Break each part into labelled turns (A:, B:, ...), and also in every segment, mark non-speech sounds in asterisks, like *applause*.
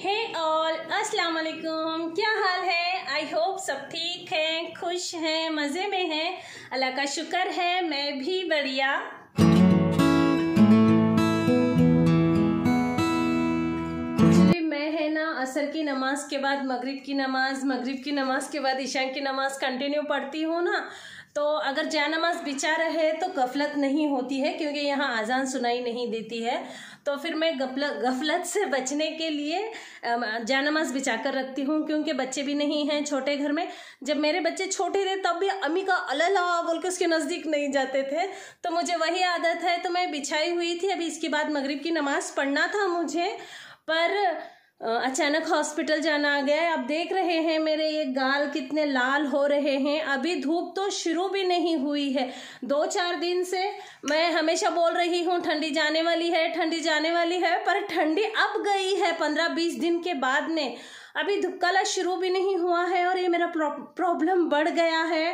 A: हे all अस्सलाम वालेकुम क्या हाल है आई होप सब ठीक हैं खुश हैं मज़े में हैं अल्लाह का शुक्र है मैं भी बढ़िया मैं है ना असर की नमाज़ के बाद मगरिब की नमाज़ मगरिब की नमाज़ के बाद ईशा की नमाज़ कंटिन्यू पढ़ती हूँ ना तो अगर नमाज बिछा रहे तो गफलत नहीं होती है क्योंकि यहाँ आज़ान सुनाई नहीं देती है तो फिर मैं गफलत गफलत से बचने के लिए नमाज बिछा कर रखती हूँ क्योंकि बच्चे भी नहीं हैं छोटे घर में जब मेरे बच्चे छोटे थे तब भी अम्मी का अलला बोल के उसके नज़दीक नहीं जाते थे तो मुझे वही आदत है तो मैं बिछाई हुई थी अभी इसके बाद मगरब की नमाज़ पढ़ना था मुझे पर अचानक हॉस्पिटल जाना आ गया है आप देख रहे हैं मेरे ये गाल कितने लाल हो रहे हैं अभी धूप तो शुरू भी नहीं हुई है दो चार दिन से मैं हमेशा बोल रही हूँ ठंडी जाने वाली है ठंडी जाने वाली है पर ठंडी अब गई है पंद्रह बीस दिन के बाद में अभी धुपकाला शुरू भी नहीं हुआ है और ये मेरा प्रॉब्लम बढ़ गया है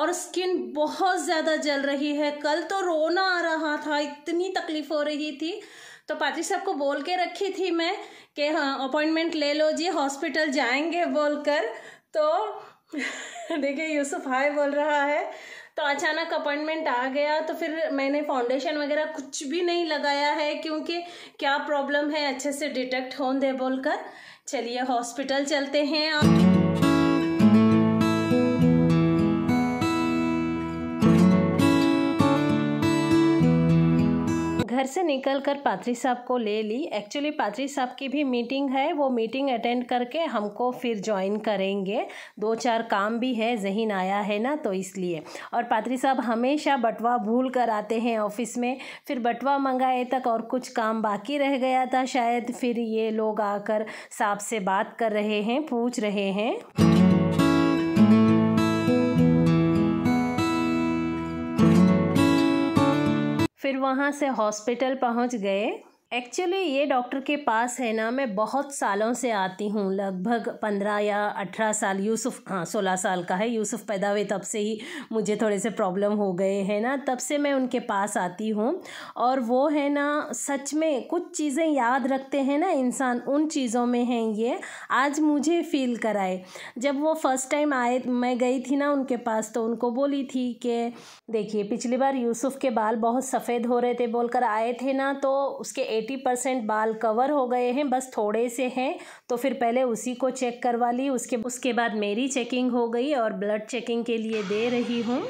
A: और स्किन बहुत ज़्यादा जल रही है कल तो रोना आ रहा था इतनी तकलीफ हो रही थी तो पाटी साहब को बोल के रखी थी मैं कि हाँ अपॉइंटमेंट ले लो जी हॉस्पिटल जाएंगे बोलकर तो *laughs* देखिए यूसुफ हाय बोल रहा है तो अचानक अपॉइंटमेंट आ गया तो फिर मैंने फाउंडेशन वगैरह कुछ भी नहीं लगाया है क्योंकि क्या प्रॉब्लम है अच्छे से डिटेक्ट होने दे बोलकर चलिए हॉस्पिटल चलते हैं आप घर से निकल कर पात्री साहब को ले ली एक्चुअली पात्री साहब की भी मीटिंग है वो मीटिंग अटेंड करके हमको फिर ज्वाइन करेंगे दो चार काम भी है जहीन आया है ना तो इसलिए और पात्री साहब हमेशा बटवा भूल कर आते हैं ऑफिस में फिर बटवा मंगाए तक और कुछ काम बाकी रह गया था शायद फिर ये लोग आकर साहब से बात कर रहे हैं पूछ रहे हैं फिर वहाँ से हॉस्पिटल पहुँच गए एक्चुअली ये डॉक्टर के पास है ना मैं बहुत सालों से आती हूँ लगभग पंद्रह या अठारह साल यूसुफ हाँ सोलह साल का है यूसुफ पैदा हुए तब से ही मुझे थोड़े से प्रॉब्लम हो गए हैं ना तब से मैं उनके पास आती हूँ और वो है ना सच में कुछ चीज़ें याद रखते हैं ना इंसान उन चीज़ों में हैं ये आज मुझे फील कराए जब वो फ़र्स्ट टाइम आए मैं गई थी ना उनके पास तो उनको बोली थी कि देखिए पिछली बार यूसुफ के बाल बहुत सफ़ेद हो रहे थे बोलकर आए थे ना तो उसके एटी परसेंट बाल कवर हो गए हैं बस थोड़े से हैं तो फिर पहले उसी को चेक करवा ली उसके उसके बाद मेरी चेकिंग हो गई और ब्लड चेकिंग के लिए दे रही हूँ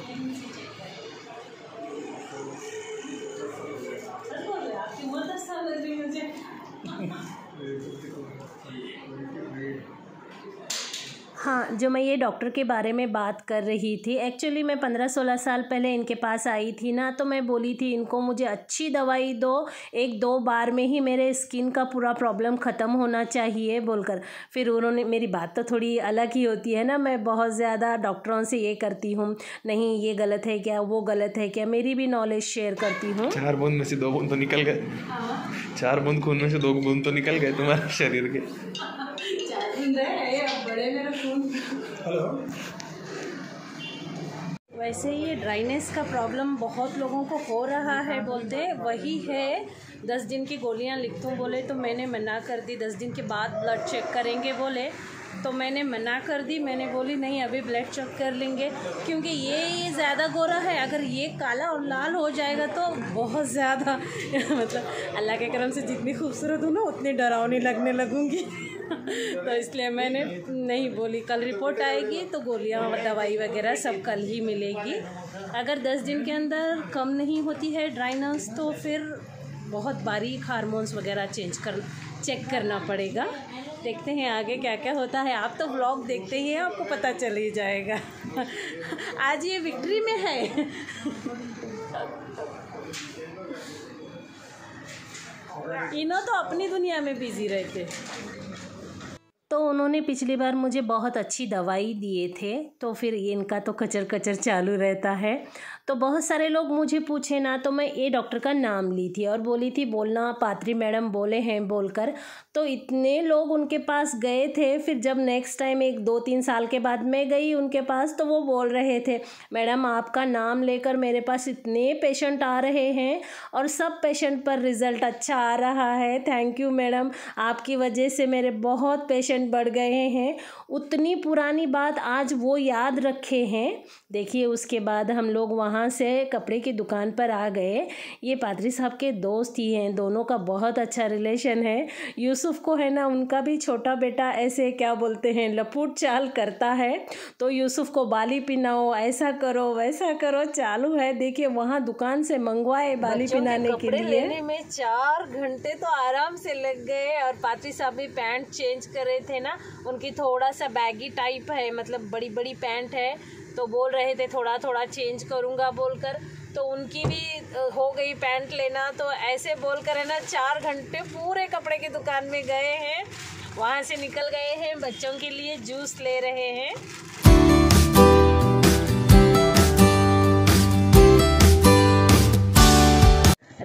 A: हाँ जो मैं ये डॉक्टर के बारे में बात कर रही थी एक्चुअली मैं पंद्रह सोलह साल पहले इनके पास आई थी ना तो मैं बोली थी इनको मुझे अच्छी दवाई दो एक दो बार में ही मेरे स्किन का पूरा प्रॉब्लम ख़त्म होना चाहिए बोलकर फिर उन्होंने मेरी बात तो थोड़ी अलग ही होती है ना मैं बहुत ज़्यादा डॉक्टरों से ये करती हूँ नहीं ये गलत है क्या वो गलत है क्या मेरी भी नॉलेज शेयर करती हूँ चार बूंद में से दो बूंद तो निकल गए हाँ। चार बूंद खून में से दो बूंद तो निकल गए तुम्हारे शरीर के *laughs* हेलो वैसे ये ड्राइनेस का प्रॉब्लम बहुत लोगों को हो रहा है बोलते वही है दस दिन की गोलियां लिख दूँ बोले तो मैंने मना कर दी दस दिन के बाद ब्लड चेक करेंगे बोले तो मैंने मना कर दी मैंने बोली नहीं अभी ब्लड चेक कर लेंगे क्योंकि ये ज़्यादा गोरा है अगर ये काला और लाल हो जाएगा तो बहुत ज़्यादा *laughs* मतलब अल्लाह के करम से जितनी खूबसूरत हूँ ना उतनी डरावनी लगने लगूँगी तो इसलिए मैंने नहीं बोली कल रिपोर्ट आएगी तो गोलियाँ और दवाई वगैरह सब कल ही मिलेगी अगर दस दिन के अंदर कम नहीं होती है ड्राइनेस तो फिर बहुत बारीक हारमोन्स वगैरह चेंज कर चेक करना पड़ेगा देखते हैं आगे क्या क्या होता है आप तो ब्लॉग देखते ही हैं आपको पता चल ही जाएगा *laughs* आज ये विक्ट्री में है *laughs* इनो तो अपनी दुनिया में बिजी रहते तो उन्होंने पिछली बार मुझे बहुत अच्छी दवाई दिए थे तो फिर इनका तो कचर कचर चालू रहता है तो बहुत सारे लोग मुझे पूछे ना तो मैं ये डॉक्टर का नाम ली थी और बोली थी बोलना पात्री मैडम बोले हैं बोलकर तो इतने लोग उनके पास गए थे फिर जब नेक्स्ट टाइम एक दो तीन साल के बाद मैं गई उनके पास तो वो बोल रहे थे मैडम आपका नाम लेकर मेरे पास इतने पेशेंट आ रहे हैं और सब पेशेंट पर रिज़ल्ट अच्छा आ रहा है थैंक यू मैडम आपकी वजह से मेरे बहुत पेशेंट बढ़ गए हैं उतनी पुरानी बात आज वो याद रखे हैं देखिए उसके बाद हम लोग वहाँ से कपड़े की दुकान पर आ गए ये पादरी साहब के दोस्त ही हैं दोनों का बहुत अच्छा रिलेशन है यूसुफ को है ना उनका भी छोटा बेटा ऐसे क्या बोलते हैं लपूट चाल करता है तो यूसुफ को बाली पिनाओ ऐसा करो वैसा करो चालू है देखिए वहाँ दुकान से मंगवाए बाली पिनाने के, के लिए लेने में चार घंटे तो आराम से लग गए और पादरी साहब भी पैंट चेंज कर रहे थे ना उनकी थोड़ा सा बैगी टाइप है मतलब बड़ी बड़ी पैंट है तो बोल रहे थे थोड़ा थोड़ा चेंज करूँगा बोलकर तो उनकी भी हो गई पैंट लेना तो ऐसे बोल कर है ना चार घंटे पूरे कपड़े की दुकान में गए हैं वहाँ से निकल गए हैं बच्चों के लिए जूस ले रहे हैं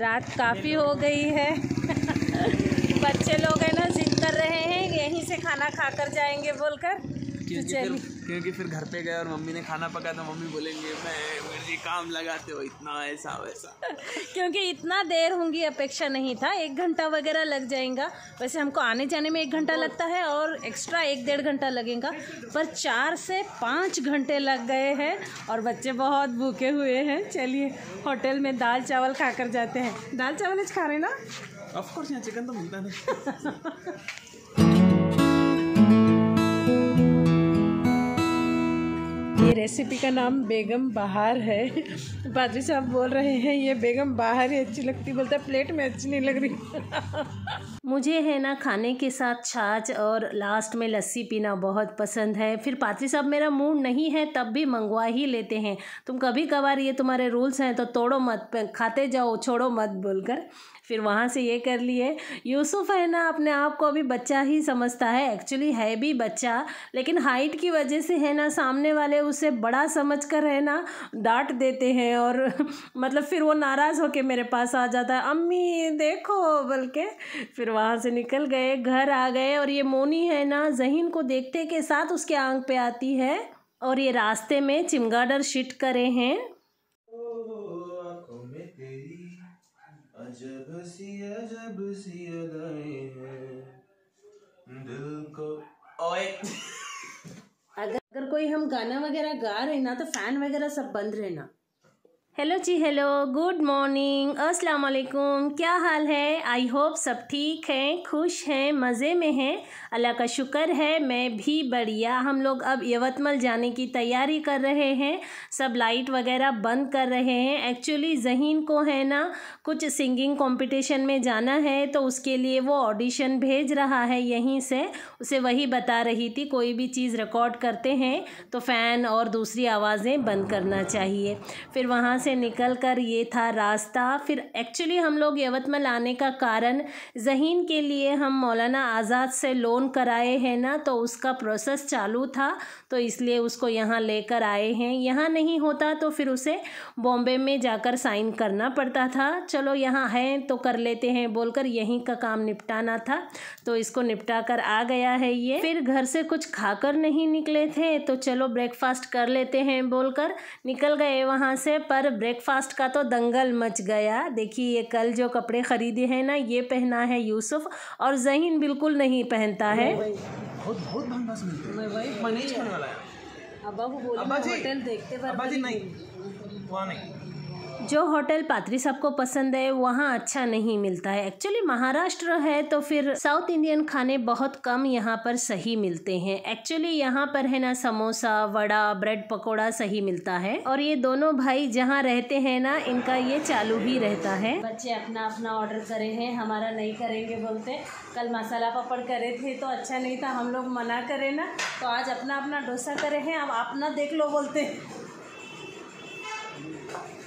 A: रात काफ़ी हो गई है *laughs* बच्चे लोग है ना जिद कर रहे हैं यहीं से खाना खाकर जाएंगे बोलकर क्योंकि तो फिर क्योंकि फिर घर पे गए और मम्मी ने खाना पका तो मम्मी बोलेंगे मैं मेरे काम लगाते हो इतना ऐसा वैसा *laughs* क्योंकि इतना देर होंगी अपेक्षा नहीं था एक घंटा वगैरह लग जाएगा वैसे हमको आने जाने में एक घंटा लगता है और एक्स्ट्रा एक डेढ़ घंटा लगेगा पर चार से पाँच घंटे लग गए हैं और बच्चे बहुत भूखे हुए हैं चलिए होटल में दाल चावल खा कर जाते हैं दाल चावल खा रहे ना ऑफकोर्स यहाँ चिकन तो मिलता नहीं *laughs* रेसिपी का नाम बेगम बहार है पादरी साहब बोल रहे हैं ये बेगम बाहर ही अच्छी लगती बोलता प्लेट में अच्छी नहीं लग रही मुझे है ना खाने के साथ छाछ और लास्ट में लस्सी पीना बहुत पसंद है फिर पात्री साहब मेरा मूड नहीं है तब भी मंगवा ही लेते हैं तुम कभी कभार ये तुम्हारे रूल्स हैं तो तोड़ो मत खाते जाओ छोड़ो मत बोलकर फिर वहाँ से ये कर लिए यूसुफ है ना अपने आप को अभी बच्चा ही समझता है एक्चुअली है भी बच्चा लेकिन हाइट की वजह से है ना सामने वाले उसे बड़ा समझ कर है ना डांट देते हैं और *laughs* मतलब फिर वो नाराज़ होकर मेरे पास आ जाता है अम्मी देखो बोल के फिर वहाँ से निकल गए घर आ गए और ये मोनी है ना जहीन को देखते के साथ उसके आँख पे आती है और ये रास्ते में चिमगाडर शिट करे हैं हैं दिल को ओए अगर अगर कोई हम गाना वगैरह गा रहे ना तो फैन वगैरह सब बंद रहना hello ji hello good morning अस्सलाम वालेकुम क्या हाल है आई होप सब ठीक हैं खुश हैं मज़े में हैं अल्लाह का शुक्र है मैं भी बढ़िया हम लोग अब यवतमल जाने की तैयारी कर रहे हैं सब लाइट वगैरह बंद कर रहे हैं एक्चुअली जहीन को है ना कुछ सिंगिंग कंपटीशन में जाना है तो उसके लिए वो ऑडिशन भेज रहा है यहीं से उसे वही बता रही थी कोई भी चीज़ रिकॉर्ड करते हैं तो फ़ैन और दूसरी आवाज़ें बंद करना चाहिए फिर वहाँ से निकल कर ये था रास्ता फिर एक्चुअली हम लोग यवतमल आने का कारण जहीन के लिए हम मौलाना आज़ाद से लोन कराए हैं ना तो उसका प्रोसेस चालू था तो इसलिए उसको यहाँ लेकर आए हैं यहाँ नहीं होता तो फिर उसे बॉम्बे में जाकर साइन करना पड़ता था चलो यहाँ हैं तो कर लेते हैं बोलकर यहीं का काम निपटाना था तो इसको निपटा कर आ गया है ये फिर घर से कुछ खाकर नहीं निकले थे तो चलो ब्रेकफास्ट कर लेते हैं बोलकर निकल गए वहाँ से पर ब्रेकफास्ट का तो दंगल मच गया देखिए ये कल जो कपड़े ख़रीदे हैं ना ये पहना है यूसुफ और जहीन बिल्कुल नहीं पहनता है बहुत बहुत मनीष होटल देखते नहीं नहीं जो होटल पात्री सबको पसंद है वहाँ अच्छा नहीं मिलता है एक्चुअली महाराष्ट्र है तो फिर साउथ इंडियन खाने बहुत कम यहाँ पर सही मिलते हैं एक्चुअली यहाँ पर है ना समोसा वड़ा ब्रेड पकौड़ा सही मिलता है और ये दोनों भाई जहाँ रहते हैं ना इनका ये चालू ही रहता है बच्चे अपना अपना ऑर्डर करे हैं हमारा नहीं करेंगे बोलते कल मसाला पापड़ करे थे तो अच्छा नहीं था हम लोग मना करे ना तो आज अपना अपना डोसा करे हैं अब अपना देख लो बोलते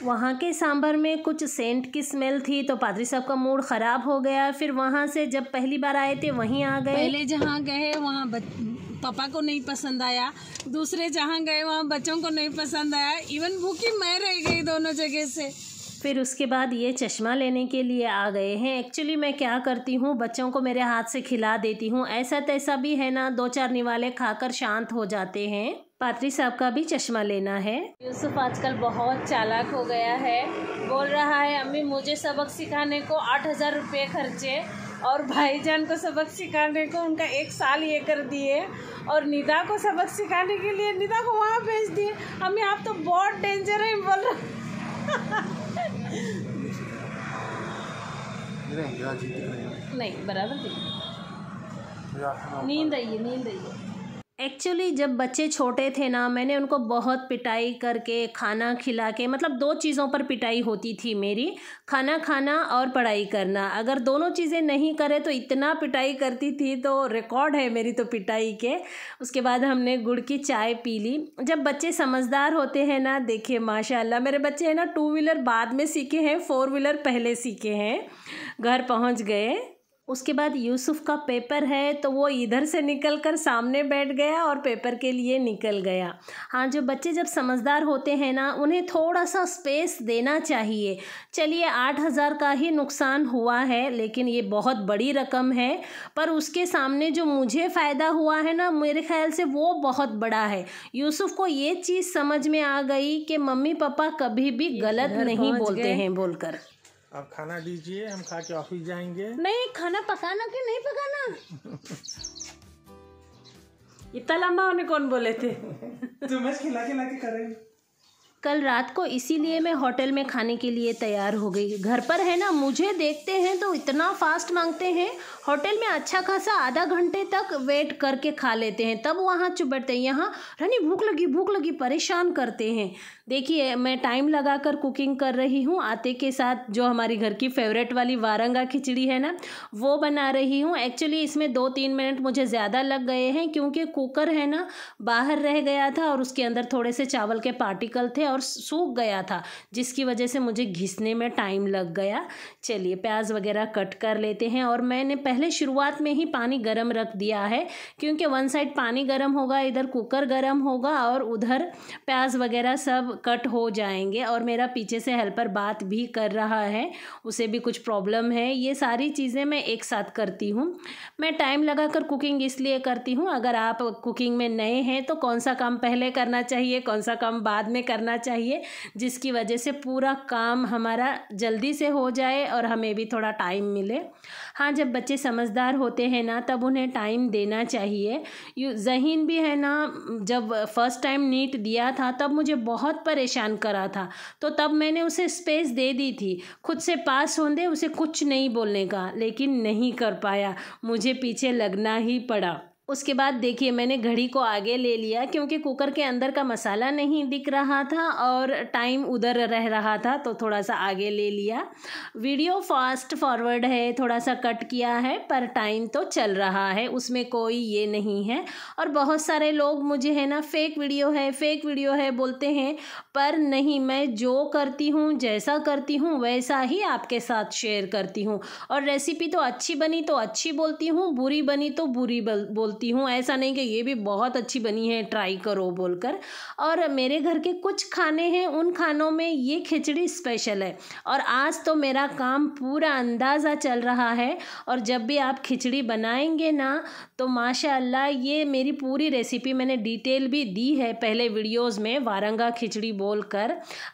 A: वहाँ के सांभर में कुछ सेंट की स्मेल थी तो पादरी साहब का मूड ख़राब हो गया फिर वहाँ से जब पहली बार आए थे वहीं आ गए पहले जहाँ गए वहाँ पापा को नहीं पसंद आया दूसरे जहाँ गए वहाँ बच्चों को नहीं पसंद आया इवन भूखी मैं रह गई दोनों जगह से फिर उसके बाद ये चश्मा लेने के लिए आ गए हैं एक्चुअली मैं क्या करती हूँ बच्चों को मेरे हाथ से खिला देती हूँ ऐसा तैसा भी है ना दो चार निवाले खाकर शांत हो जाते हैं पात्री साहब का भी चश्मा लेना है यूसुफ आजकल बहुत चालाक हो गया है बोल रहा है अम्मी मुझे सबक सिखाने को आठ हज़ार रुपये खर्चे और भाईजान को सबक सिखाने को उनका एक साल ये कर दिए और निदा को सबक सिखाने के लिए निदा को वहाँ भेज दिए अम्मी आप तो बहुत डेंजर है बोल रहा नहीं बराबर नींद आई है नींद आई है एक्चुअली जब बच्चे छोटे थे ना मैंने उनको बहुत पिटाई करके खाना खिला के मतलब दो चीज़ों पर पिटाई होती थी मेरी खाना खाना और पढ़ाई करना अगर दोनों चीज़ें नहीं करे तो इतना पिटाई करती थी तो रिकॉर्ड है मेरी तो पिटाई के उसके बाद हमने गुड़ की चाय पी ली जब बच्चे समझदार होते हैं ना देखिए माशाल्लाह मेरे बच्चे हैं ना टू व्हीलर बाद में सीखे हैं फोर व्हीलर पहले सीखे हैं घर पहुँच गए उसके बाद यूसुफ का पेपर है तो वो इधर से निकल कर सामने बैठ गया और पेपर के लिए निकल गया हाँ जो बच्चे जब समझदार होते हैं ना उन्हें थोड़ा सा स्पेस देना चाहिए चलिए आठ हज़ार का ही नुकसान हुआ है लेकिन ये बहुत बड़ी रकम है पर उसके सामने जो मुझे फ़ायदा हुआ है ना मेरे ख्याल से वो बहुत बड़ा है यूसुफ को ये चीज़ समझ में आ गई कि मम्मी पापा कभी भी गलत नहीं बोलते हैं बोलकर आप खाना दीजिए हम खा के ऑफिस जाएंगे नहीं खाना पकाना कि नहीं पकाना इतना लंबा होने कौन बोले थे *laughs* तुम्हें खिला खिला के करेंगे कल रात को इसीलिए मैं होटल में खाने के लिए तैयार हो गई घर पर है ना मुझे देखते हैं तो इतना फास्ट मांगते हैं होटल में अच्छा खासा आधा घंटे तक वेट करके खा लेते हैं तब वहाँ चुबटते हैं यहाँ रानी भूख लगी भूख लगी परेशान करते हैं देखिए मैं टाइम लगाकर कुकिंग कर रही हूँ आते के साथ जो हमारी घर की फेवरेट वाली वारंगा खिचड़ी है ना वो बना रही हूँ एक्चुअली इसमें दो तीन मिनट मुझे ज़्यादा लग गए हैं क्योंकि कुकर है ना बाहर रह गया था और उसके अंदर थोड़े से चावल के पार्टिकल थे और सूख गया था जिसकी वजह से मुझे घिसने में टाइम लग गया चलिए प्याज वगैरह कट कर लेते हैं और मैंने पहले शुरुआत में ही पानी गर्म रख दिया है क्योंकि वन साइड पानी गर्म होगा इधर कुकर गर्म होगा और उधर प्याज वगैरह सब कट हो जाएंगे और मेरा पीछे से हेल्पर बात भी कर रहा है उसे भी कुछ प्रॉब्लम है ये सारी चीज़ें मैं एक साथ करती हूँ मैं टाइम लगाकर कुकिंग इसलिए करती हूँ अगर आप कुकिंग में नए हैं तो कौन सा काम पहले करना चाहिए कौन सा काम बाद में करना चाहिए जिसकी वजह से पूरा काम हमारा जल्दी से हो जाए और हमें भी थोड़ा टाइम मिले हाँ जब बच्चे समझदार होते हैं ना तब उन्हें टाइम देना चाहिए यू जहीन भी है ना जब फर्स्ट टाइम नीट दिया था तब मुझे बहुत परेशान करा था तो तब मैंने उसे स्पेस दे दी थी खुद से पास होंदे उसे कुछ नहीं बोलने का लेकिन नहीं कर पाया मुझे पीछे लगना ही पड़ा उसके बाद देखिए मैंने घड़ी को आगे ले लिया क्योंकि कुकर के अंदर का मसाला नहीं दिख रहा था और टाइम उधर रह रहा था तो थोड़ा सा आगे ले लिया वीडियो फास्ट फॉरवर्ड है थोड़ा सा कट किया है पर टाइम तो चल रहा है उसमें कोई ये नहीं है और बहुत सारे लोग मुझे है ना फेक वीडियो है फेक वीडियो है बोलते हैं पर नहीं मैं जो करती हूँ जैसा करती हूँ वैसा ही आपके साथ शेयर करती हूँ और रेसिपी तो अच्छी बनी तो अच्छी बोलती हूँ बुरी बनी तो बुरी बोल होती हूँ ऐसा नहीं कि ये भी बहुत अच्छी बनी है ट्राई करो बोलकर और मेरे घर के कुछ खाने हैं उन खानों में ये खिचड़ी स्पेशल है और आज तो मेरा काम पूरा अंदाज़ा चल रहा है और जब भी आप खिचड़ी बनाएंगे ना तो माशाल्लाह ये मेरी पूरी रेसिपी मैंने डिटेल भी दी है पहले वीडियोस में वारंगा खिचड़ी बोलकर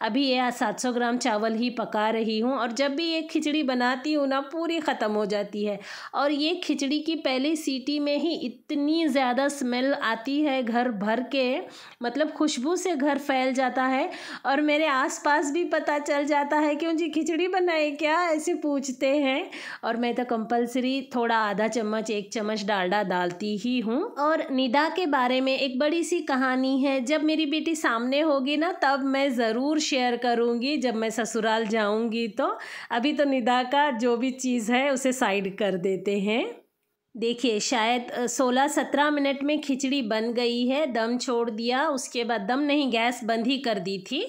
A: अभी ये 700 ग्राम चावल ही पका रही हूँ और जब भी ये खिचड़ी बनाती हूँ ना पूरी ख़त्म हो जाती है और ये खिचड़ी की पहली सीटी में ही इतनी ज़्यादा स्मेल आती है घर भर के मतलब खुशबू से घर फैल जाता है और मेरे आस भी पता चल जाता है कि जी खिचड़ी बनाए क्या ऐसे पूछते हैं और मैं तो कंपलसरी थोड़ा आधा चम्मच एक चम्मच डालडा डालती ही हूँ और निदा के बारे में एक बड़ी सी कहानी है जब मेरी बेटी सामने होगी ना तब मैं ज़रूर शेयर करूँगी जब मैं ससुराल जाऊँगी तो अभी तो निदा का जो भी चीज़ है उसे साइड कर देते हैं देखिए शायद 16-17 मिनट में खिचड़ी बन गई है दम छोड़ दिया उसके बाद दम नहीं गैस बंद ही कर दी थी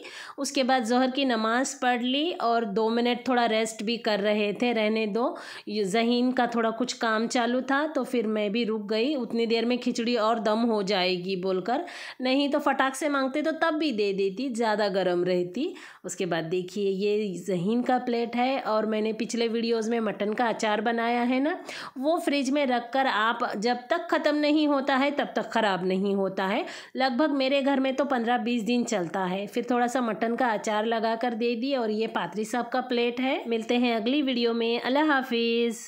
A: उसके बाद जहर की नमाज़ पढ़ ली और दो मिनट थोड़ा रेस्ट भी कर रहे थे रहने दो जहीन का थोड़ा कुछ काम चालू था तो फिर मैं भी रुक गई उतनी देर में खिचड़ी और दम हो जाएगी बोलकर नहीं तो फटाक से मांगते तो तब भी दे देती ज़्यादा गर्म रहती उसके बाद देखिए ये जहीन का प्लेट है और मैंने पिछले वीडियोज़ में मटन का अचार बनाया है ना वो फ्रिज में रख रखकर आप जब तक ख़त्म नहीं होता है तब तक ख़राब नहीं होता है लगभग मेरे घर में तो पंद्रह बीस दिन चलता है फिर थोड़ा सा मटन का अचार लगा कर दे दिए और ये पात्री साहब का प्लेट है मिलते हैं अगली वीडियो में अल्लाह हाफिज़